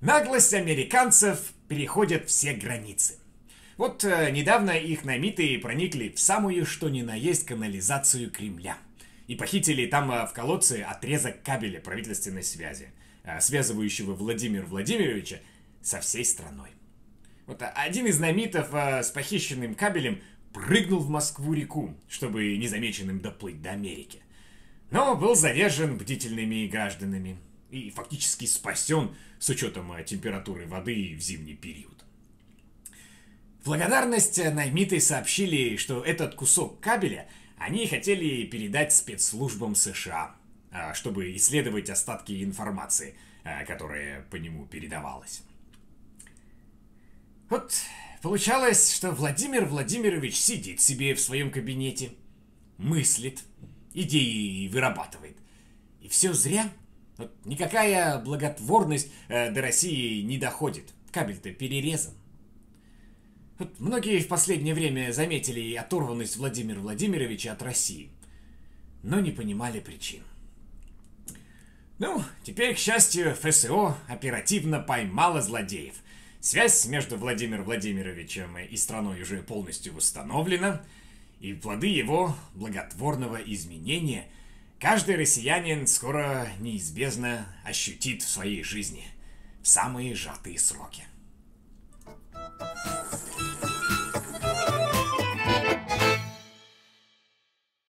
Наглость американцев переходит все границы. Вот э, недавно их намиты проникли в самую что ни на есть канализацию Кремля. И похитили там э, в колодце отрезок кабеля правительственной связи, э, связывающего Владимира Владимировича со всей страной. Вот э, один из намитов э, с похищенным кабелем прыгнул в Москву-реку, чтобы незамеченным доплыть до Америки. Но был задержан бдительными гражданами и фактически спасен с учетом а, температуры воды в зимний период. В благодарность э, наймиты сообщили, что этот кусок кабеля они хотели передать спецслужбам США, а, чтобы исследовать остатки информации, а, которая по нему передавалась. Вот Получалось, что Владимир Владимирович сидит себе в своем кабинете, мыслит, идеи вырабатывает. И все зря. Вот никакая благотворность э, до России не доходит. Кабель-то перерезан. Вот многие в последнее время заметили оторванность Владимира Владимировича от России, но не понимали причин. Ну, теперь, к счастью, ФСО оперативно поймала злодеев – Связь между Владимиром Владимировичем и страной уже полностью восстановлена, и плоды его благотворного изменения каждый россиянин скоро неизбежно ощутит в своей жизни в самые сжатые сроки.